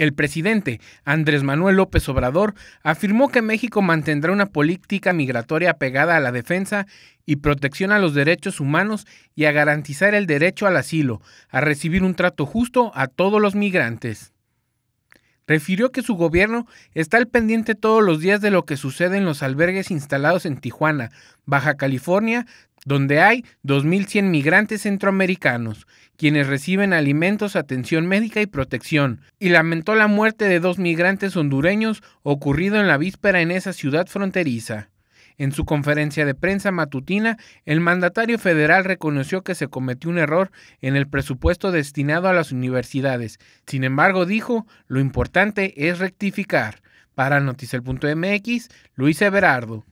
El presidente Andrés Manuel López Obrador afirmó que México mantendrá una política migratoria pegada a la defensa y protección a los derechos humanos y a garantizar el derecho al asilo, a recibir un trato justo a todos los migrantes refirió que su gobierno está al pendiente todos los días de lo que sucede en los albergues instalados en Tijuana, Baja California, donde hay 2.100 migrantes centroamericanos, quienes reciben alimentos, atención médica y protección, y lamentó la muerte de dos migrantes hondureños ocurrido en la víspera en esa ciudad fronteriza. En su conferencia de prensa matutina, el mandatario federal reconoció que se cometió un error en el presupuesto destinado a las universidades. Sin embargo, dijo, lo importante es rectificar. Para Noticel.mx, Luis Everardo.